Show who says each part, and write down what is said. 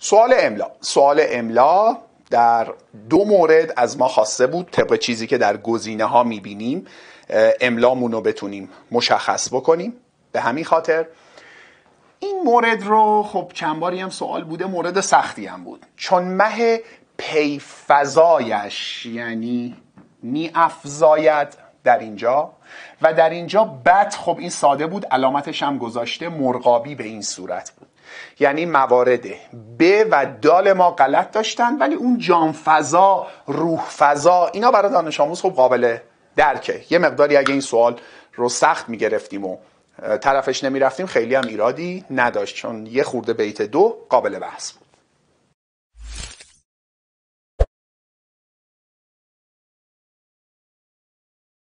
Speaker 1: سوال املا سوال املا
Speaker 2: در دو مورد از ما خواسته بود طبق چیزی که در گزینه ها میبینیم املامون رو بتونیم مشخص بکنیم به همین خاطر این مورد رو خب چند باری هم سوال بوده مورد سختی هم بود چون مه پی یعنی می در اینجا و در اینجا بد خب این ساده بود علامتش هم گذاشته مرغابی به این صورت بود یعنی موارد ب و دال ما غلط داشتن ولی اون جان فضا روح فضا اینا برای دانش آموز خب قابل درکه یه مقداری اگه این سوال رو سخت میگرفتیم و طرفش نمیرفتیم خیلی هم ایرادی نداشت چون یه خورده بیت دو قابل بحث بود